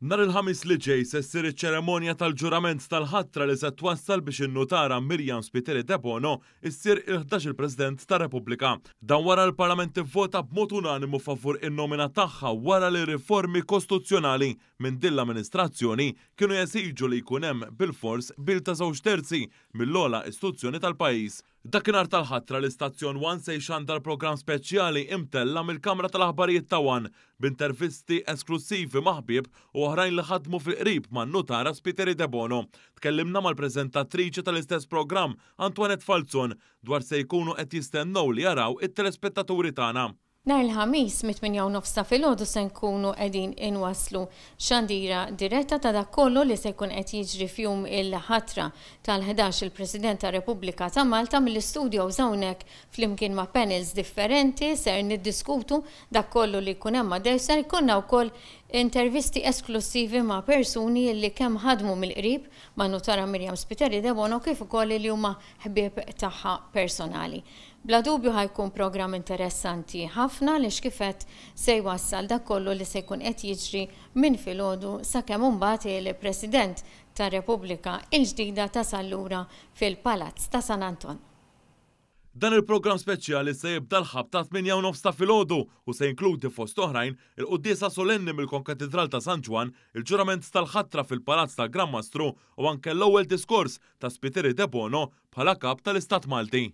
Nar il-ħamis li ġej se ssir iċ-ċeremonja tal-ġurament tal-ħatra li se twassal biex innutara Mirjam Spiteri de Bono s-sir il-11 il-President ta' Repubblika. Dan wara l-Parlament ivvota b'mod unanimu favur in-nomina tagħha wara li riformi kostituzzjonali minn din l-amministrazzjoni kienu jesiġu li jkun hemm bil-fors bil ta' żewġ terzi mill ogħla istituzzjoni tal-pajjiż. Dakinhar tal-ħatra l-istazzjon One se jxandar program speċjali imtella mill-Kamra tal-Aħbarijiet One b'intervisti esklusivi maħbib u oħrajn li ħadmu fil-qrib man nutara Spiteri De Bono. Tkellimna mal-prezentatriċi tal-istess program Antoinette Falzon dwar se jkunu qed jistennew li jaraw it-telespettaturi tagħna. Nar l-ħamis mit-8 fil filgħodu se nkunu qegħdin inwaslu xandira diretta ta' dak kollu li se kun qed jiġri fjum il-ħatra tal-11 il-President ta' Repubblika ta' Malta mill-istudju żawnek flimkien ma' panels differenti ser niddiskutu da' kollu li jkun hemm ma' ser jkunna wkoll intervisti esklusivi ma' persuni li kemm ħadmu mill-qrib ma' notara Mirjam Spiteri Debono kif ukoll li huma ħbieb tagħha personali. Bla dubju ħajkun program interessanti ħafna li xkifet se jwassal dak kollu li se jkun qed jiġri minn filgħodu sakemm imbagħad il-President tar-Repubblika il-ġdida ta' Sallura fil-Palazz ta' San Anton. Dan il-programm speċjali se jibda l-ħab ta' 8 ta' filgħodu u se jinkludi fost oħrajn il qoddisa solenni mill-Konkatedral ta' San Juan, il-ġurament tal-ħatra fil-Palazz ta' Gran Mastru u anke l-ewwel diskors ta' Spiteri De Bono bħala kap tal-Istat Malti.